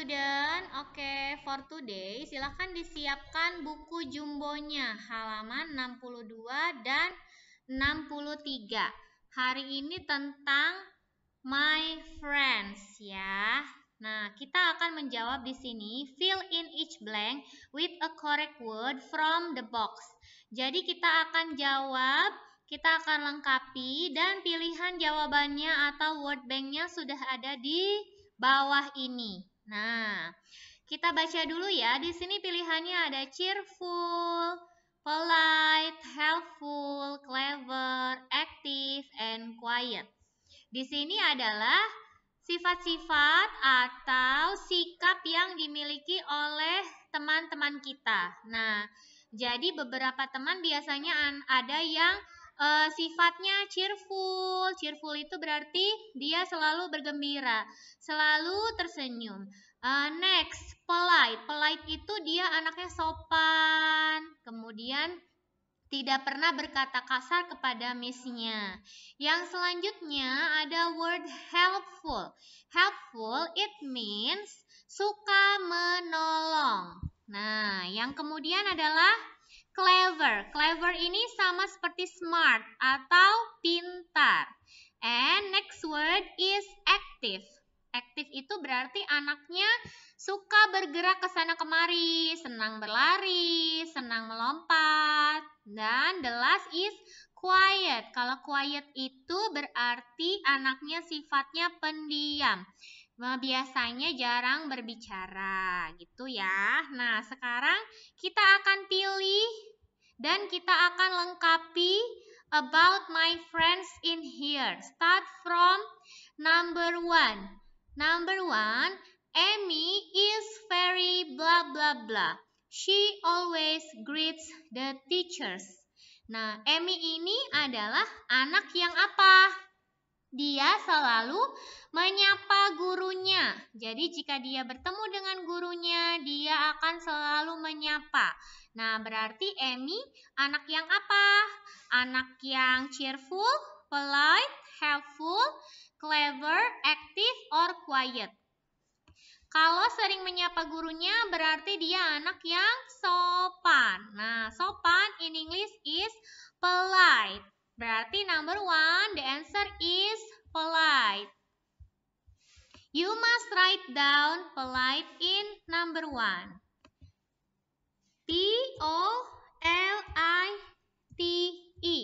student, oke okay, for today silahkan disiapkan buku jumbonya halaman 62 dan 63. Hari ini tentang my friends ya. Nah, kita akan menjawab di sini fill in each blank with a correct word from the box. Jadi kita akan jawab kita akan lengkapi dan pilihan jawabannya atau word banknya sudah ada di bawah ini. Nah, kita baca dulu ya. Di sini pilihannya ada cheerful, polite, helpful, clever, active, and quiet. Di sini adalah sifat-sifat atau sikap yang dimiliki oleh teman-teman kita. Nah, jadi beberapa teman biasanya ada yang uh, sifatnya cheerful. Cheerful itu berarti dia selalu bergembira, selalu tersenyum. Uh, next, polite. Polite itu dia anaknya sopan. Kemudian tidak pernah berkata kasar kepada missnya. Yang selanjutnya ada word helpful. Helpful it means suka menolong. Nah, yang kemudian adalah clever. Clever ini sama seperti smart atau pintar. And next word is active. Active itu berarti anaknya suka bergerak ke sana kemari, senang berlari, senang melompat. Dan the last is quiet. Kalau quiet itu berarti anaknya sifatnya pendiam. Nah, biasanya jarang berbicara gitu ya. Nah, sekarang kita akan pilih dan kita akan lengkapi about my friends in here. Start from number one. Number one, Amy is very blah blah blah. She always greets the teachers. Nah, Amy ini adalah anak yang apa? Dia selalu menyapa gurunya. Jadi jika dia bertemu dengan gurunya, dia akan selalu menyapa. Nah, berarti Emmy anak yang apa? Anak yang cheerful, polite, helpful, clever, active, or quiet. Kalau sering menyapa gurunya, berarti dia anak yang sopan. Nah, sopan in English is polite. Berarti number one, the answer is polite. You must write down polite in number one. P-O-L-I-T-E.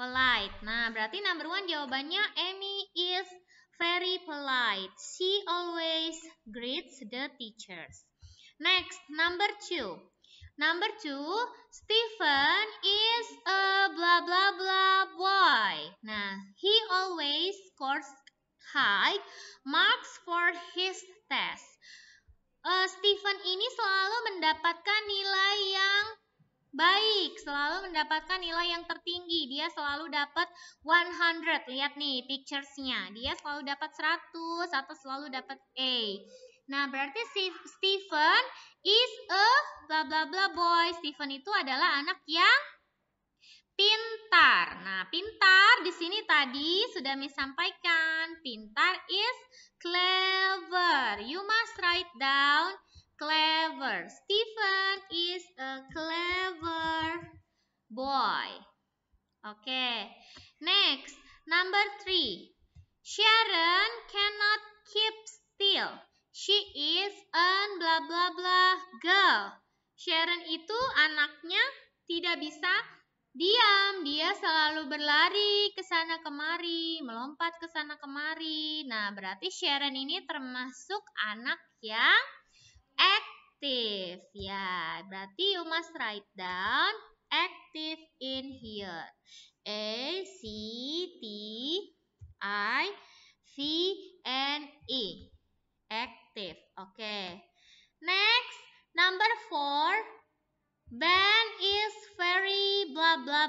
Polite. Nah, berarti number one jawabannya Amy is very polite. She always greets the teachers. Next, number two. Number two, Stephen is a blah blah blah boy. Nah, he always scores high marks for his test. Uh, Stephen ini selalu mendapatkan nilai yang baik, selalu mendapatkan nilai yang tertinggi. Dia selalu dapat 100. Lihat nih picturesnya. Dia selalu dapat 100 atau selalu dapat A. Nah, berarti Stephen is a bla bla bla boy. Stephen itu adalah anak yang pintar. Nah, pintar di sini tadi sudah Miss Pintar is clever. You must write down clever. Stephen is a clever boy. Oke. Okay. Next, number three. Sharon cannot keep still. She is an bla bla bla girl. Sharon itu anaknya tidak bisa diam. Dia selalu berlari ke sana kemari, melompat ke sana kemari. Nah, berarti Sharon ini termasuk anak yang aktif. Ya, berarti you must write down active in here. A C T I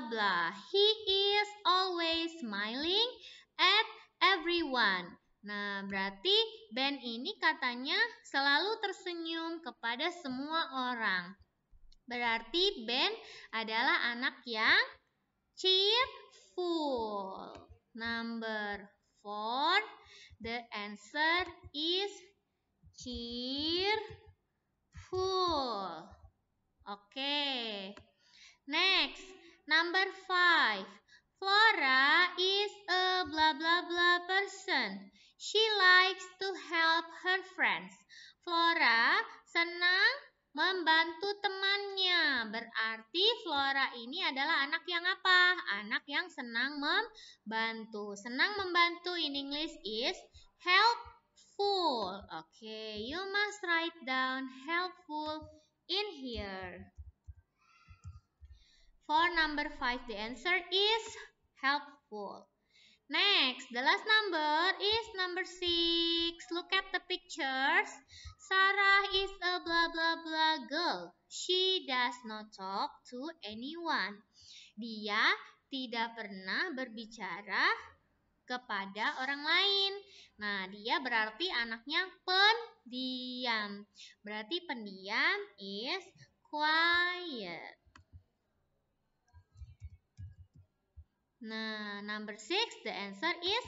blah He is always smiling at everyone. Nah, berarti Ben ini katanya selalu tersenyum kepada semua orang. Berarti Ben adalah anak yang cheerful. Number four, the answer is cheerful. Oke. Okay. Next, Number five. Flora is a blah blah blah person. She likes to help her friends. Flora senang membantu temannya. Berarti Flora ini adalah anak yang apa? Anak yang senang membantu. Senang membantu in English is helpful. Oke, okay, you must write down helpful in here. For number 5, the answer is helpful. Next, the last number is number 6. Look at the pictures. Sarah is a blah blah blah girl. She does not talk to anyone. Dia tidak pernah berbicara kepada orang lain. Nah, dia berarti anaknya pendiam. Berarti pendiam is quiet. Nah, number six, the answer is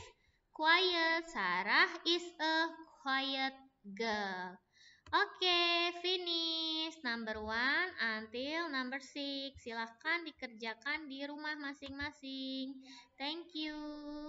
quiet. Sarah is a quiet girl. Oke, okay, finish. Number one until number six. Silahkan dikerjakan di rumah masing-masing. Thank you.